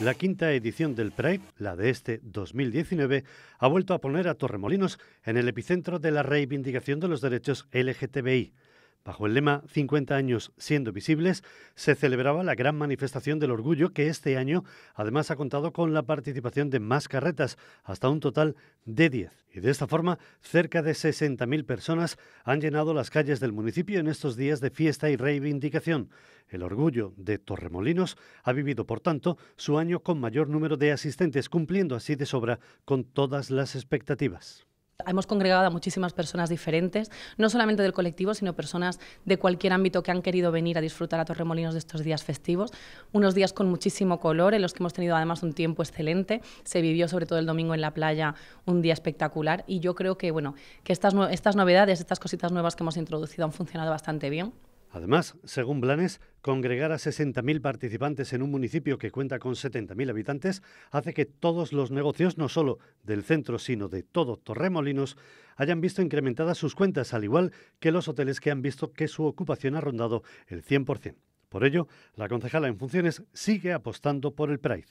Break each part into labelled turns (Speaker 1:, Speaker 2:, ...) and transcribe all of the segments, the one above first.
Speaker 1: La quinta edición del Pride, la de este 2019, ha vuelto a poner a Torremolinos en el epicentro de la reivindicación de los derechos LGTBI. Bajo el lema 50 años siendo visibles, se celebraba la gran manifestación del orgullo que este año además ha contado con la participación de más carretas, hasta un total de 10. Y de esta forma, cerca de 60.000 personas han llenado las calles del municipio en estos días de fiesta y reivindicación. El orgullo de Torremolinos ha vivido, por tanto, su año con mayor número de asistentes, cumpliendo así de sobra con todas las expectativas
Speaker 2: hemos congregado a muchísimas personas diferentes, no solamente del colectivo, sino personas de cualquier ámbito que han querido venir a disfrutar a Torremolinos de estos días festivos. Unos días con muchísimo color, en los que hemos tenido además un tiempo excelente. Se vivió sobre todo el domingo en la playa un día espectacular y yo creo que, bueno, que estas, estas novedades, estas cositas nuevas que hemos introducido han funcionado bastante bien.
Speaker 1: Además, según Blanes, congregar a 60.000 participantes en un municipio que cuenta con 70.000 habitantes hace que todos los negocios, no solo del centro, sino de todo Torremolinos, hayan visto incrementadas sus cuentas, al igual que los hoteles que han visto que su ocupación ha rondado el 100%. Por ello, la concejala en funciones sigue apostando por el Pride.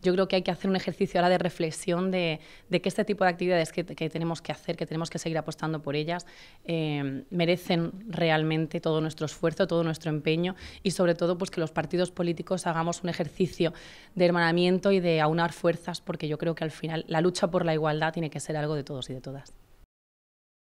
Speaker 2: Yo creo que hay que hacer un ejercicio ahora de reflexión de, que este tipo de actividades que, tenemos que hacer, que tenemos que seguir apostando por ellas, eh, merecen realmente todo nuestro esfuerzo, todo nuestro empeño y sobre todo pues que los partidos políticos hagamos un ejercicio de hermanamiento y de aunar fuerzas, porque yo creo que al final la lucha por la igualdad tiene que ser algo de todos y de todas.